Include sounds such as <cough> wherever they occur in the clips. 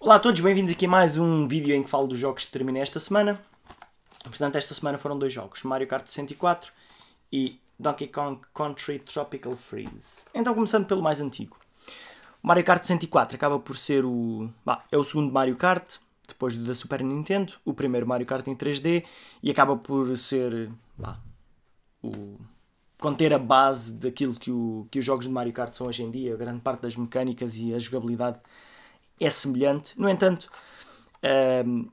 Olá a todos, bem-vindos aqui a mais um vídeo em que falo dos jogos que terminei esta semana. Portanto, esta semana foram dois jogos, Mario Kart 104 e Donkey Kong Country Tropical Freeze. Então, começando pelo mais antigo. Mario Kart 104 acaba por ser o... Bah, é o segundo Mario Kart, depois do da Super Nintendo, o primeiro Mario Kart em 3D, e acaba por ser bah, o conter a base daquilo que, o, que os jogos de Mario Kart são hoje em dia, a grande parte das mecânicas e a jogabilidade é semelhante. No entanto, um, ehm,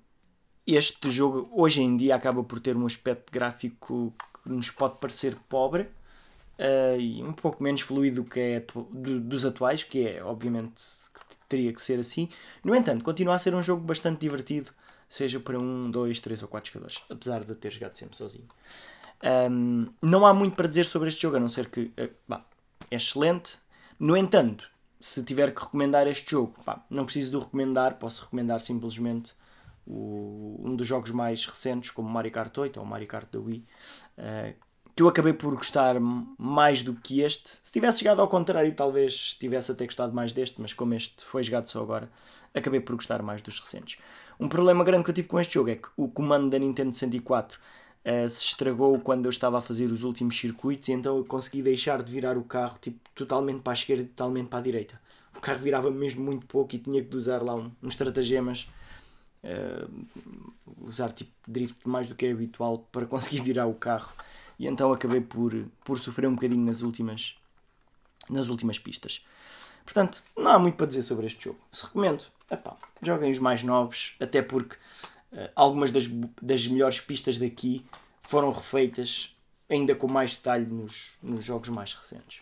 este jogo hoje em dia acaba por ter um aspecto gráfico que nos pode parecer pobre uh, e um pouco menos fluido que é do, dos atuais, que é obviamente que teria que ser assim. No entanto, continua a ser um jogo bastante divertido, seja para um, dois, três ou quatro jogadores, apesar de ter jogado sempre sozinho. Um, não há muito para dizer sobre este jogo, a não ser que uh, eh, bah, é excelente. No entanto, se tiver que recomendar este jogo, bah, não preciso de o recomendar, posso recomendar simplesmente o, um dos jogos mais recentes, como Mario Kart 8 ou Mario Kart da Wii, uh, que eu acabei por gostar mais do que este. Se tivesse chegado ao contrário, talvez tivesse até gostado mais deste, mas como este foi jogado só agora, acabei por gostar mais dos recentes. Um problema grande que eu tive com este jogo é que o comando da Nintendo 64 uh, se estragou quando eu estava a fazer os últimos circuitos, então eu consegui deixar de virar o carro tipo, totalmente para a esquerda e totalmente para a direita. O carro virava mesmo muito pouco e tinha que usar lá um, uns estratagemas, uh, eh, usar tipo drift mais do que é habitual para conseguir <laughs> virar o carro. E então acabei por, por sofrer um bocadinho nas últimas, nas últimas pistas. Portanto, não há muito para dizer sobre este jogo. Se recomendo, epá, joguem os mais novos, até porque eh, algumas das, das melhores pistas daqui foram refeitas ainda com mais detalhe nos, nos jogos mais recentes.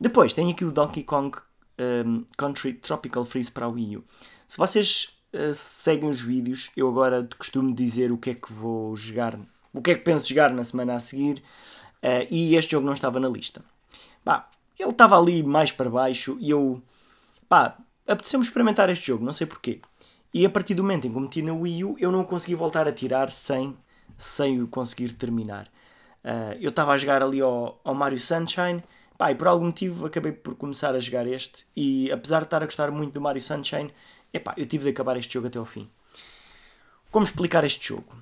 Depois tem aqui o Donkey Kong um, ehm, Country Tropical Freeze para a Wii U. Se vocês uh, seguem os vídeos, eu agora costumo dizer o que é que vou jogar, o que é que penso jogar na semana a seguir, uh, e este jogo não estava na lista. Bah, ele estava ali mais para baixo e eu. Pá, apeteceu experimentar este jogo, não sei porquê. E a partir do momento em que meti na Wii U, eu não consegui voltar a tirar sem, sem o conseguir terminar. Uh, eu estava a jogar ali ao, ao Mario Sunshine, pá, e por algum motivo acabei por começar a jogar este. E apesar de estar a gostar muito do Mario Sunshine, epá, eu tive de acabar este jogo até ao fim. Como explicar este jogo?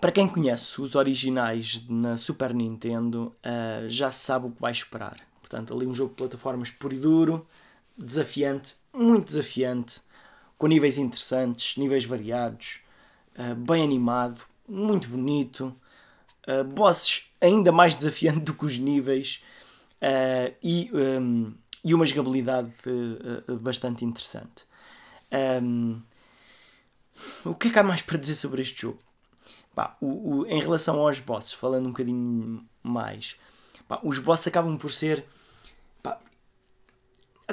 Para quem conhece os originais na Super Nintendo, uh, já sabe o que vai esperar. Portanto, ali um jogo de plataformas puro e duro, desafiante, muito desafiante, com níveis interessantes, níveis variados, uh, bem animado, muito bonito, uh, bosses ainda mais <laughs> desafiante do que os níveis uh, e, um, ehm, e uma jogabilidade bastante interessante. Um, ehm, o que é que há mais para dizer sobre este jogo? Pá, o, o, em relação aos bosses, falando um bocadinho mais, pá, os bosses acabam por ser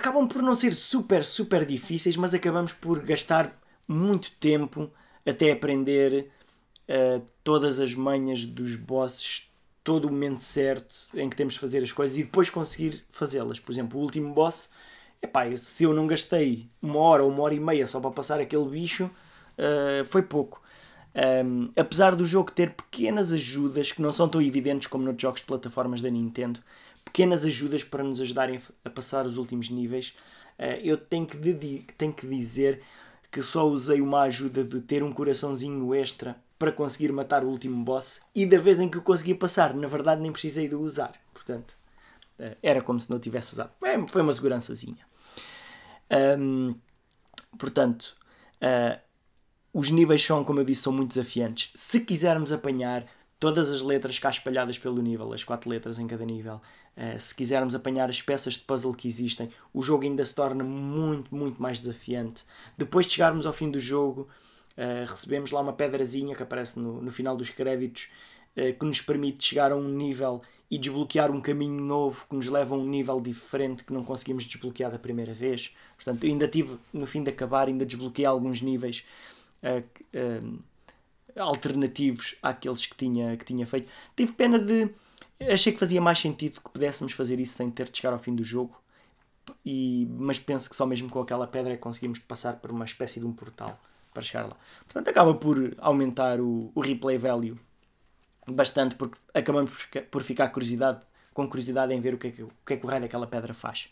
acabam por não ser super, super difíceis, mas acabamos por gastar muito tempo até aprender uh, todas as manhas dos bosses, todo o momento certo em que temos de fazer as coisas e depois conseguir fazê-las. Por exemplo, o último boss, epá, se eu não gastei uma hora ou uma hora e meia só para passar aquele bicho, uh, foi pouco. Um, apesar do jogo ter pequenas ajudas que não são tão evidentes como nos jogos de plataformas da Nintendo, pequenas ajudas para nos ajudarem a passar os últimos níveis. Eh, eu tenho que, tenho que dizer que só usei uma ajuda de ter um coraçãozinho extra para conseguir matar o último boss e da vez em que o consegui passar, na verdade nem precisei de usar. Portanto, eh, era como se não tivesse usado. É, foi uma segurançazinha. Um, portanto, uh, os níveis são, como eu disse, são muito desafiantes. Se quisermos apanhar todas as letras cá espalhadas pelo nível, as quatro letras em cada nível, eh, se quisermos apanhar as peças de puzzle que existem, o jogo ainda se torna muito, muito mais desafiante. Depois de chegarmos ao fim do jogo, uh, recebemos lá uma pedrazinha que aparece no, no final dos créditos uh, que nos permite chegar a um nível e desbloquear um caminho novo que nos leva a um nível diferente que não conseguimos desbloquear da primeira vez. Portanto, ainda tive no fim de acabar, ainda desbloqueei alguns níveis alternativos àqueles que tinha, que tinha feito. Tive pena de achei que fazia mais sentido que pudéssemos fazer isso sem ter de chegar ao fim do jogo. E, mas penso que só mesmo com aquela pedra é conseguimos passar por uma espécie de um portal para chegar lá. Portanto, acaba por aumentar o, o replay value bastante, porque acabamos por, por ficar curiosidade, com curiosidade em ver o que é que o, que é que o raio daquela pedra faz.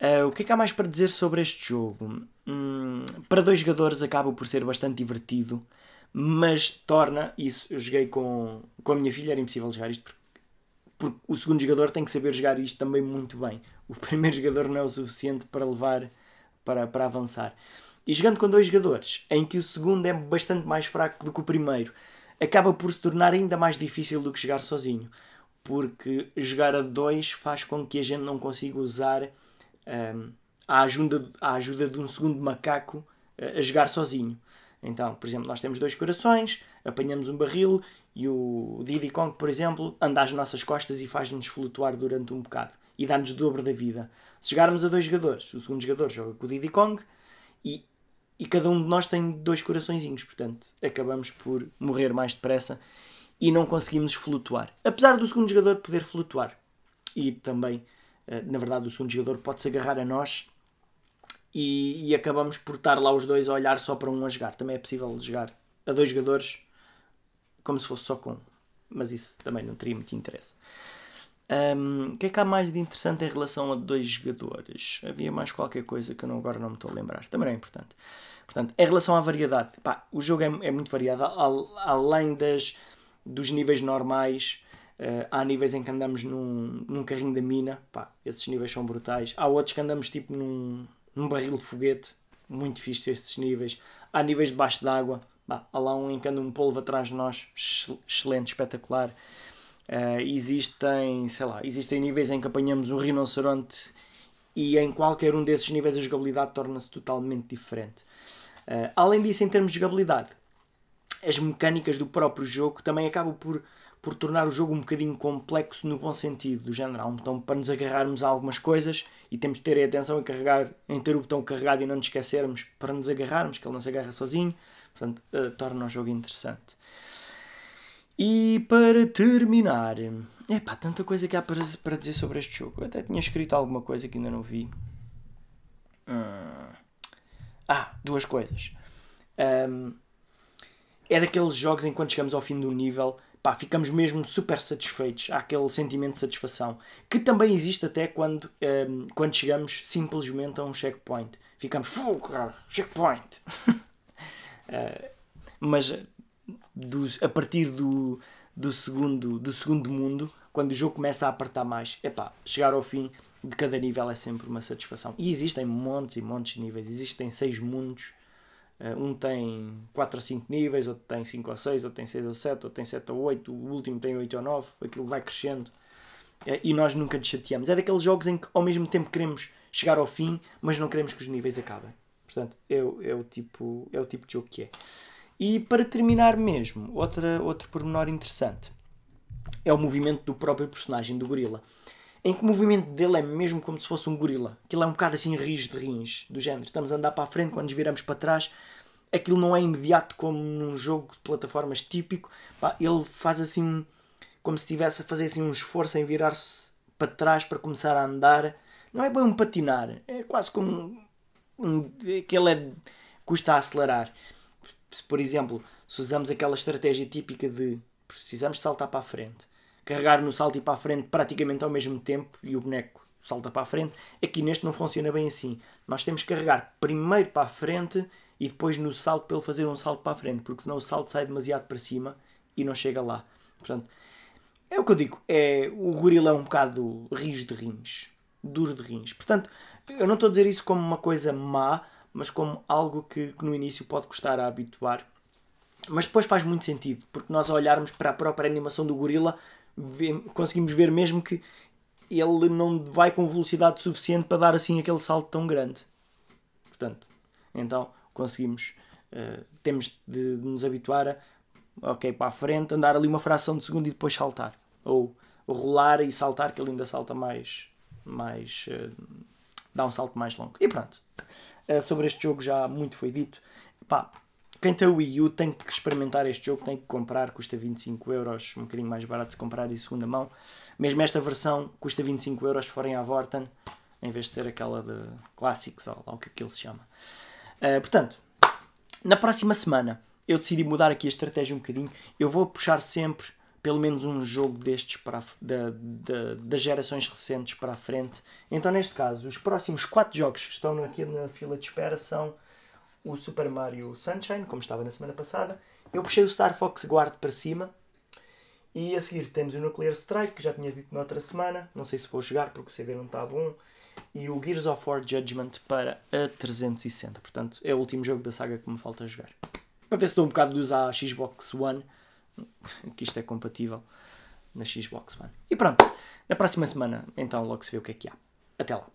Uh, o que é que há mais para dizer sobre este jogo? Hum, para dois jogadores acaba por ser bastante divertido, mas torna isso. Eu joguei com, com a minha filha, era impossível jogar isto porque porque o segundo jogador tem que saber jogar isto também muito bem. O <laughs> primeiro jogador não é o suficiente para levar para, para avançar. E jogando com dois jogadores, em que o segundo é bastante mais fraco do que o primeiro, acaba por se tornar ainda mais difícil do que jogar sozinho, porque jogar a dois faz com que a gente não consiga usar um, a, ajuda, a ajuda de um segundo macaco eh, a jogar sozinho. Então, por exemplo, nós temos dois corações, apanhamos um barril e o Diddy Kong, por exemplo, anda às nossas costas e faz-nos flutuar durante um bocado e dá-nos o dobro da vida. Se chegarmos a dois jogadores, o segundo jogador joga com o Diddy Kong e, e cada um de nós tem dois coraçõezinhos, portanto, acabamos por morrer mais depressa e não conseguimos flutuar. Apesar do segundo jogador poder flutuar e também, eh, na verdade, o segundo jogador pode se agarrar a nós e, e, acabamos por estar lá os dois a olhar só para um a jogar. Também é possível jogar a dois jogadores como se fosse só com um, mas isso também não teria muito interesse. Um, o que é que há mais de interessante em relação a dois jogadores? Havia mais qualquer coisa que eu não, agora não me estou a lembrar. Também é importante. Portanto, em relação à variedade, pá, o jogo é, é muito variado. além das, dos níveis normais, uh, há níveis em que andamos num, num carrinho da mina. Pá, esses níveis são brutais. Há outros que andamos tipo num, um barril de foguete, muito fixe estes níveis. Há níveis debaixo d'água, há lá um encanto um polvo atrás de nós, excelente, espetacular. Uh, existem, sei lá, existem níveis em que apanhamos um rinoceronte e em qualquer um desses níveis a jogabilidade torna-se totalmente diferente. Uh, além disso, em termos de jogabilidade, as mecânicas do próprio jogo também acabam por por tornar o jogo um bocadinho complexo no bom sentido, do género. então para nos agarrarmos a algumas coisas e temos de ter atenção em, carregar, em ter o botão carregado e não nos esquecermos para nos agarrarmos, que ele não se agarra sozinho. Portanto, uh, torna o jogo interessante. E para terminar, é pá, tanta coisa que há para, para dizer sobre este jogo. Eu até tinha escrito alguma coisa que ainda não vi. Hum. Ah, duas coisas. Um, é daqueles jogos em quando chegamos ao fim do nível pá, ficamos mesmo super satisfeitos. Há aquele sentimento de satisfação que também existe até quando, um, ehm, quando chegamos simplesmente a um checkpoint. Ficamos, fogo checkpoint! uh, <laughs> mas a partir do, do, segundo, do segundo mundo, quando o jogo começa a apertar mais, é pá, chegar ao fim de cada nível é sempre uma satisfação. E existem montes e montes de níveis, existem seis mundos eh, um tem 4 ou 5 níveis, outro tem 5 ou 6, outro tem 6 ou 7, outro tem 7 ou 8, o último tem 8 ou 9, aquilo vai crescendo eh, e nós nunca nos chateamos. É daqueles jogos em que ao mesmo tempo queremos chegar ao fim, mas não queremos que os níveis acabem. Portanto, é, é, o, tipo, é o tipo de jogo que é. E para terminar mesmo, outra, outro pormenor interessante é o movimento do próprio personagem do gorila em que o movimento dele é mesmo como se fosse um gorila. Aquilo é um bocado assim rijo de rins, do género. Estamos a andar para a frente, quando nos viramos para trás, aquilo não é imediato como num jogo de plataformas típico. Pá, ele faz assim, como se estivesse a fazer assim um esforço em virar-se para trás para começar a andar. Não é bem um patinar, é quase como um, um, que ele é, custa a acelerar. Por exemplo, se usamos aquela estratégia típica de precisamos saltar para a frente carregar no salto e para a frente praticamente ao mesmo tempo e o boneco salta para a frente. Aqui neste não funciona bem assim. Nós temos que carregar primeiro para a frente e depois no salto para ele fazer um salto para a frente, porque senão o salto sai demasiado para cima e não chega lá. Portanto, é o que eu digo, é, o gorila é um bocado rijo de rins, duro de rins. Portanto, eu não estou a dizer isso como uma coisa má, mas como algo que, que no início pode custar a habituar. Mas depois faz muito sentido, porque nós olharmos para a própria animação do gorila, conseguimos ver mesmo que ele não vai com velocidade suficiente para dar assim aquele salto tão grande. Portanto, então conseguimos, uh, temos de, de, nos habituar a, ok, para a frente, andar ali uma fração de segundo e depois saltar. Ou rolar e saltar, que ele ainda salta mais, mais uh, dá um salto mais longo. E pronto, uh, sobre este jogo já muito foi dito. Pá, quem tem então o Wii U tem que experimentar este jogo, tem que comprar, custa 25 euros, um bocadinho mais barato se comprar em segunda mão. Mesmo esta versão custa 25 euros se forem à Vorten, em vez de ser aquela de Classics ou lá o que aquilo se chama. Uh, portanto, na próxima semana eu decidi mudar aqui a estratégia um bocadinho. Eu vou puxar sempre pelo menos um jogo destes para da, das gerações recentes para a frente. Então, neste caso, os próximos 4 jogos que estão aqui na fila de espera são o Super Mario Sunshine, como estava na semana passada. Eu puxei o Star Fox Guard para cima. E a seguir temos o Nuclear Strike, que já tinha dito na outra semana. Não sei se vou jogar porque o CD não está bom. E o Gears of War Judgment para a 360. Portanto, é o último jogo da saga que me falta jogar. Para ver se dou um bocado de usar à Xbox One. <laughs> Que isto é compatível na Xbox One. E pronto, na próxima semana então logo se vê o que é que há. Até lá.